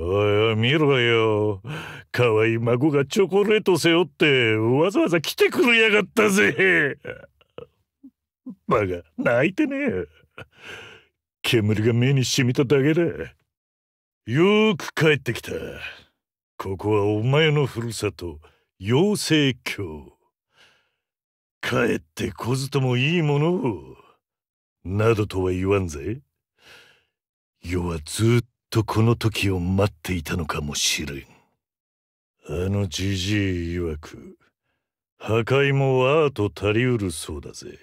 おい見ろよ可愛い孫がチョコレート背負ってわざわざ来てくれやがったぜ バカ泣いてねえ煙が目に染みただけだよーく帰ってきたここはお前のふるさと妖精郷帰ってこずともいいものをなどとは言わんぜ世はずっとこの時を待っていたのかもしれんあのじじい曰く破壊もアート足りうるそうだぜ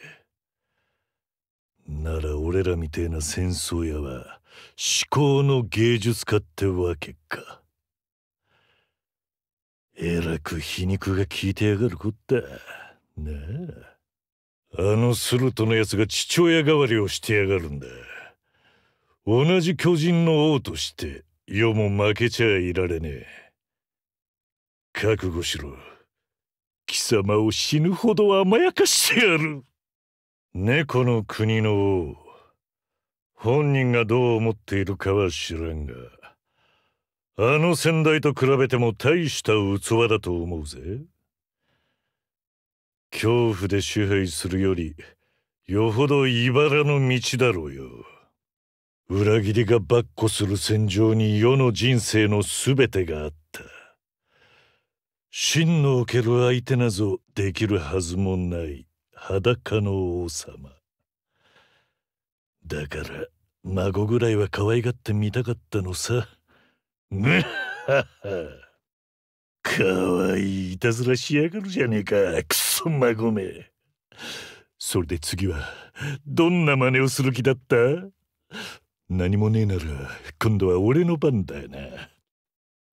なら俺らみてえな戦争屋は思考の芸術家ってわけかえらく皮肉が効いてやがるこったなああのスルトのやつが父親代わりをしてやがるんだ同じ巨人の王として世も負けちゃいられねえ覚悟しろ貴様を死ぬほど甘やかしてやる猫の国の王本人がどう思っているかは知らんがあの先代と比べても大した器だと思うぜ恐怖で支配するよりよほどいばらの道だろうよ。裏切りがばっこする戦場に世の人生の全てがあった真の受ける相手なぞできるはずもない裸の王様だから孫ぐらいは可愛がってみたかったのさねっははかわいいいたずらしやがるじゃねえかクソ孫めそれで次はどんな真似をする気だった何もねえなら今度は俺の番だよな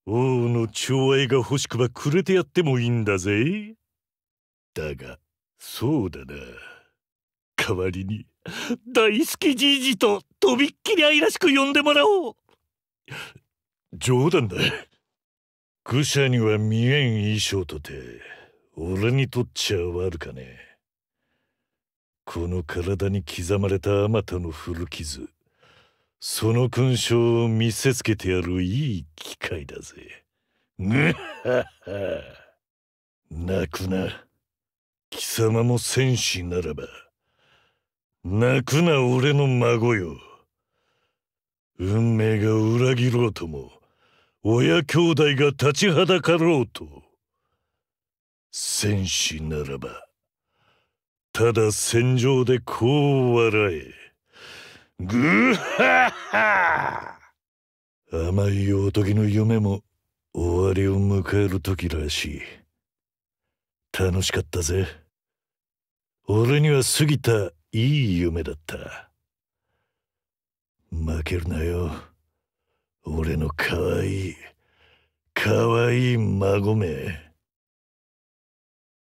王の寵愛が欲しくばくれてやってもいいんだぜだがそうだな代わりに大好きじいじととびっきり愛らしく呼んでもらおう冗談だ愚者には見えん衣装とて俺にとっちゃ悪かねこの体に刻まれたあまたの古傷その勲章を見せつけてやるいい機会だぜ。ぐはは。泣くな。貴様も戦士ならば。泣くな俺の孫よ。運命が裏切ろうとも、親兄弟が立ちはだかろうと。戦士ならば、ただ戦場でこう笑え。ぐーはは甘いおとぎの夢も終わりを迎える時らしい楽しかったぜ俺には過ぎたいい夢だった負けるなよ俺のかわいいかわいい孫め。